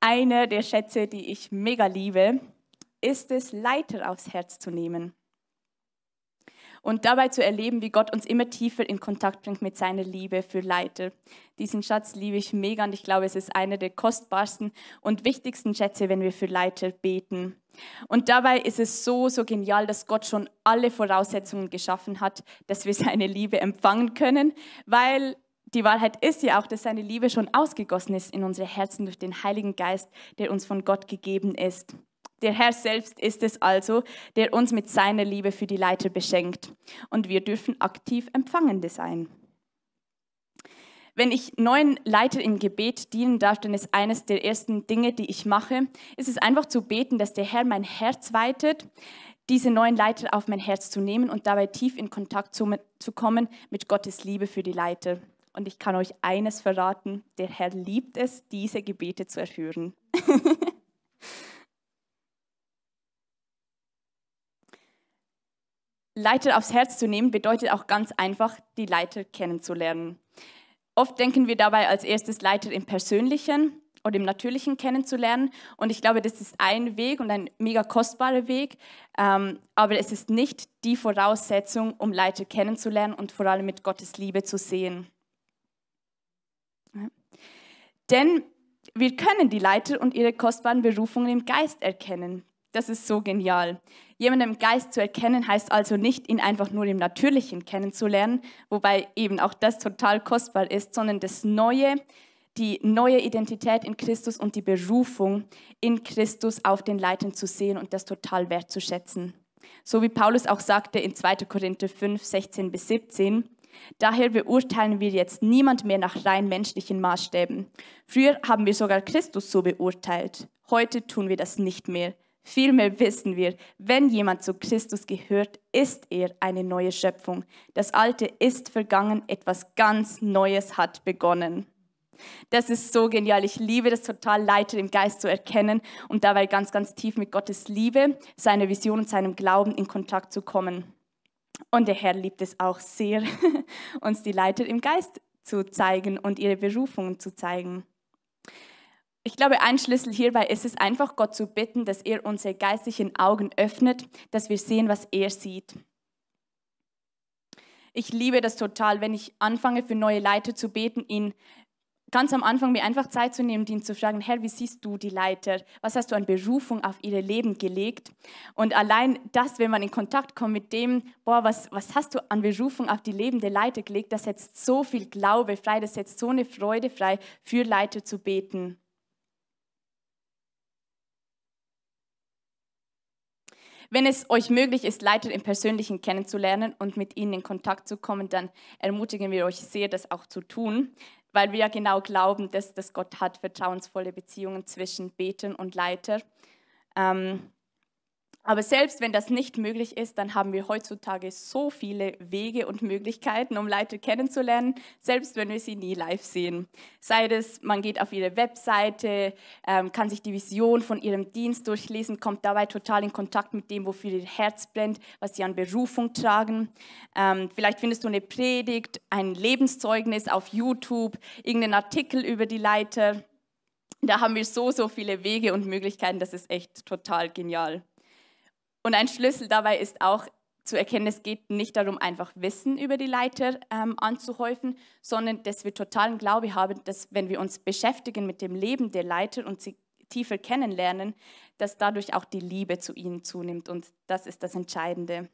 Einer der Schätze, die ich mega liebe, ist es, Leiter aufs Herz zu nehmen und dabei zu erleben, wie Gott uns immer tiefer in Kontakt bringt mit seiner Liebe für Leiter. Diesen Schatz liebe ich mega und ich glaube, es ist einer der kostbarsten und wichtigsten Schätze, wenn wir für Leiter beten. Und dabei ist es so, so genial, dass Gott schon alle Voraussetzungen geschaffen hat, dass wir seine Liebe empfangen können, weil die Wahrheit ist ja auch, dass seine Liebe schon ausgegossen ist in unsere Herzen durch den Heiligen Geist, der uns von Gott gegeben ist. Der Herr selbst ist es also, der uns mit seiner Liebe für die Leiter beschenkt. Und wir dürfen aktiv Empfangende sein. Wenn ich neuen Leiter im Gebet dienen darf, dann ist eines der ersten Dinge, die ich mache, ist es einfach zu beten, dass der Herr mein Herz weitet, diese neuen Leiter auf mein Herz zu nehmen und dabei tief in Kontakt zu, zu kommen mit Gottes Liebe für die Leiter. Und ich kann euch eines verraten, der Herr liebt es, diese Gebete zu erhören. Leiter aufs Herz zu nehmen bedeutet auch ganz einfach, die Leiter kennenzulernen. Oft denken wir dabei als erstes Leiter im Persönlichen oder im Natürlichen kennenzulernen. Und ich glaube, das ist ein Weg und ein mega kostbarer Weg. Ähm, aber es ist nicht die Voraussetzung, um Leiter kennenzulernen und vor allem mit Gottes Liebe zu sehen. Denn wir können die Leiter und ihre kostbaren Berufungen im Geist erkennen. Das ist so genial. Jemanden im Geist zu erkennen heißt also nicht, ihn einfach nur im Natürlichen kennenzulernen, wobei eben auch das total kostbar ist, sondern das Neue, die neue Identität in Christus und die Berufung in Christus auf den Leitern zu sehen und das total wertzuschätzen. So wie Paulus auch sagte in 2. Korinther 5, 16 bis 17, Daher beurteilen wir jetzt niemand mehr nach rein menschlichen Maßstäben. Früher haben wir sogar Christus so beurteilt. Heute tun wir das nicht mehr. Vielmehr wissen wir, wenn jemand zu Christus gehört, ist er eine neue Schöpfung. Das Alte ist vergangen, etwas ganz Neues hat begonnen. Das ist so genial. Ich liebe das total, Leiter im Geist zu erkennen und dabei ganz, ganz tief mit Gottes Liebe, seiner Vision und seinem Glauben in Kontakt zu kommen. Und der Herr liebt es auch sehr, uns die Leiter im Geist zu zeigen und ihre Berufungen zu zeigen. Ich glaube, ein Schlüssel hierbei ist es einfach, Gott zu bitten, dass er unsere geistlichen Augen öffnet, dass wir sehen, was er sieht. Ich liebe das total, wenn ich anfange, für neue Leiter zu beten, ihnen ganz am Anfang mir einfach Zeit zu nehmen, ihn zu fragen, Herr, wie siehst du die Leiter? Was hast du an Berufung auf ihr Leben gelegt? Und allein das, wenn man in Kontakt kommt mit dem, boah, was, was hast du an Berufung auf die lebende Leiter gelegt, das setzt so viel Glaube frei, das setzt so eine Freude frei, für Leiter zu beten. Wenn es euch möglich ist, Leiter im Persönlichen kennenzulernen und mit ihnen in Kontakt zu kommen, dann ermutigen wir euch sehr, das auch zu tun weil wir ja genau glauben, dass, dass Gott hat vertrauensvolle Beziehungen zwischen Beten und Leiter. Ähm, aber selbst wenn das nicht möglich ist, dann haben wir heutzutage so viele Wege und Möglichkeiten, um Leute kennenzulernen, selbst wenn wir sie nie live sehen. Sei es, man geht auf ihre Webseite, ähm, kann sich die Vision von ihrem Dienst durchlesen, kommt dabei total in Kontakt mit dem, wofür ihr Herz brennt, was sie an Berufung tragen. Ähm, vielleicht findest du eine Predigt, ein Lebenszeugnis auf YouTube, irgendeinen Artikel über die Leiter. Da haben wir so, so viele Wege und Möglichkeiten, das ist echt total genial. Und ein Schlüssel dabei ist auch zu erkennen, es geht nicht darum, einfach Wissen über die Leiter ähm, anzuhäufen, sondern dass wir totalen Glaube haben, dass wenn wir uns beschäftigen mit dem Leben der Leiter und sie tiefer kennenlernen, dass dadurch auch die Liebe zu ihnen zunimmt. Und das ist das Entscheidende.